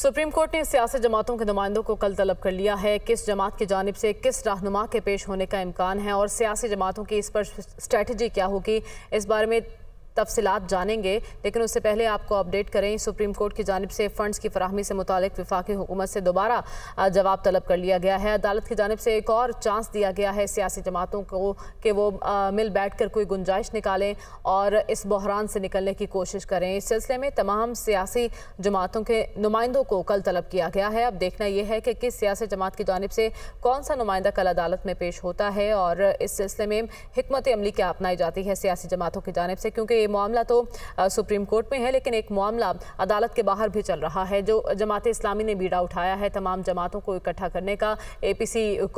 supreme court ने सियासी जमातों के नुमाइंदों को कल तलब कर लिया है किस जमात की जानब से किस रहनुमा के पेश होने का इम्कान है और सियासी जमातों की इस पर स्ट्रेटजी क्या होगी इस बारे में तफसलत जानेंगे लेकिन उससे पहले आपको अपडेट करें सुप्रीम कोर्ट की जानब से फ़ंडस की फरहमी से मुतक वफाकी हुकूमत से दोबारा जवाब तलब कर लिया गया है अदालत की जानब से एक और चांस दिया गया है सियासी जमातों को कि वो मिल बैठ कर कोई गुंजाइश निकालें और इस बहरान से निकलने की कोशिश करें इस सिलसिले में तमाम सियासी जमातों के नुमाइंदों को कल तलब किया गया है अब देखना यह है कि किस सियासी जमात की जानब से कौन सा नुमाइंदा कल अदालत में पेश होता है और इस सिलसिले में हमत अमली क्या अपनाई जाती है सियासी जमातों की जानब से क्योंकि ये मामला तो सुप्रीम कोर्ट में है लेकिन एक मामला अदालत के बाहर भी चल रहा है जो जमात इस्लामी ने बीड़ा उठाया है तमाम जमातों को इकट्ठा करने का ए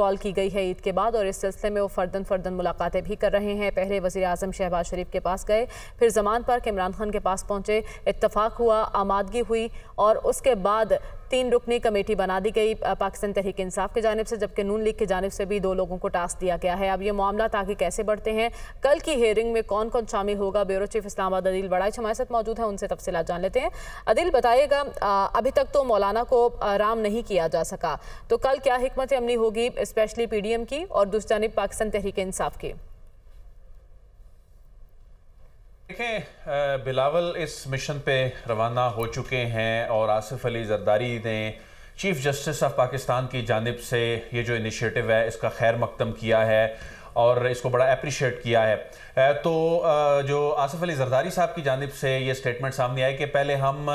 कॉल की गई है ईद के बाद और इस सिलसिले में वो फर्दन फर्दन मुलाकातें भी कर रहे हैं पहले वजी अजम शहबाज शरीफ के पास गए फिर जमान पर इमरान खान के पास पहुंचे इतफाक़ हुआ आमादगी हुई और उसके बाद तीन रुकनी कमेटी बना दी गई पाकिस्तान तहरीक इंसाफ की जानब से जबकि नून लीग की जानब से भी दो लोगों को टास्क दिया गया है अब ये मामला ताकि कैसे बढ़ते हैं कल की हेयरिंग में कौन कौन शामिल होगा ब्यूरो चीफ इस्लामाबाद अदिल बड़ा हमारे साथ मौजूद है उनसे तफसीत जान लेते हैं अदिल बताइएगा अभी तक तो मौलाना को आराम नहीं किया जा सका तो कल क्या हमत अमली होगी स्पेशली पी डी एम की और दूसरी जानब पाकिस्तान तहरीक इंसाफ की देखें बिलावल इस मिशन पे रवाना हो चुके हैं और आसिफ अली जरदारी ने चीफ जस्टिस ऑफ पाकिस्तान की जानब से ये जो इनिशिएटिव है इसका खैर मकदम किया है और इसको बड़ा अप्रिशिएट किया है तो जो आसिफ अली जरदारी साहब की जानब से ये स्टेटमेंट सामने आई कि पहले हम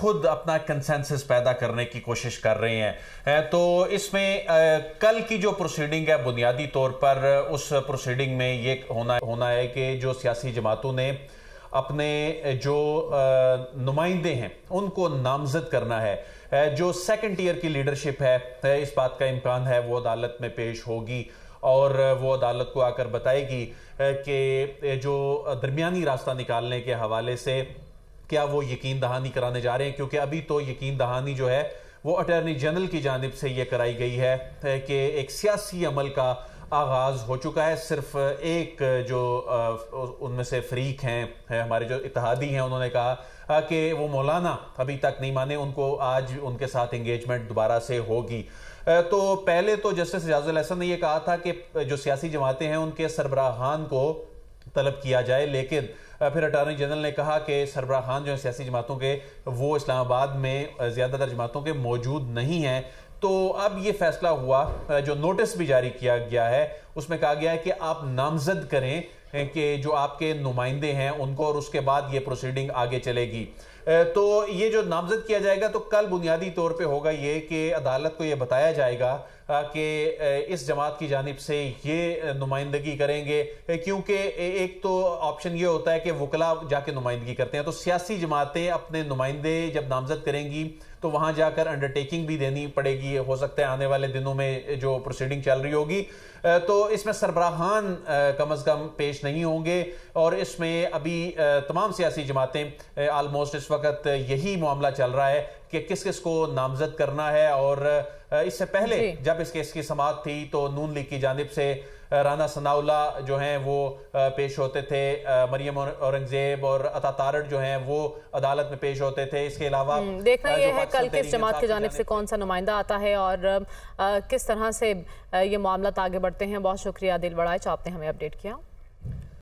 खुद अपना कंसेंसस पैदा करने की कोशिश कर रहे हैं तो इसमें कल की जो प्रोसीडिंग है बुनियादी तौर पर उस प्रोसीडिंग में ये होना होना है कि जो सियासी जमातों ने अपने जो नुमाइंदे हैं उनको नामजद करना है जो सेकंड ईयर की लीडरशिप है इस बात का इम्कान है वो अदालत में पेश होगी और वो अदालत को आकर बताएगी कि जो दरमिया रास्ता निकालने के हवाले से क्या वो यकीन दहानी कराने जा रहे हैं क्योंकि अभी तो यकीन दहानी जो है वो अटॉर्नी जनरल की जानब से ये कराई गई है कि एक सियासी अमल का आगाज़ हो चुका है सिर्फ एक जो उनमें से फरीक हैं है, हमारे जो इतिहादी हैं उन्होंने कहा हाँ, कि वो मौलाना अभी तक नहीं माने उनको आज उनके साथ इंगेजमेंट दोबारा से होगी तो पहले तो जस्टिस एजाजुल हसन ने यह कहा था कि जो सियासी जमातें हैं उनके सरबराहान को तलब किया जाए लेकिन फिर अटारनी जनरल ने कहा कि सरबरा खान जो है सियासी जमातों के वो इस्लामाबाद में ज़्यादातर जमातों के मौजूद नहीं हैं तो अब ये फैसला हुआ जो नोटिस भी जारी किया गया है उसमें कहा गया है कि आप नामजद करें कि जो आपके नुमाइंदे हैं उनको और उसके बाद ये प्रोसीडिंग आगे चलेगी तो ये जो नामजद किया जाएगा तो कल बुनियादी तौर पे होगा ये कि अदालत को ये बताया जाएगा कि इस जमात की जानब से ये नुमाइंदगी करेंगे क्योंकि एक तो ऑप्शन ये होता है कि वकला जाके नुमाइंदगी करते हैं तो सियासी जमातें अपने नुमाइंदे जब नामजद करेंगी तो वहाँ जाकर अंडरटेकिंग भी देनी पड़ेगी हो सकता है आने वाले दिनों में जो प्रोसीडिंग चल रही होगी तो इसमें सरबराहान कम अज़ कम पेश नहीं होंगे और इसमें अभी तमाम सियासी जमातें आलमोस्ट इस वक्त यही मामला चल रहा है कि किस किस को नामजद करना है और इससे पहले जब इस केस की समाप्त थी तो नून लीग की जानब से राना सनाउल्ला जो हैं वो पेश होते थे मरियम औरंगजेब और अता तारड़ जो हैं वो अदालत में पेश होते थे इसके अलावा हम्म, देखना यह है कल किस जमात की जानब से कौन सा नुमाइंदा आता है और किस तरह से ये मामला आगे बढ़ते हैं बहुत शुक्रिया दिल बड़ा आपने हमें अपडेट किया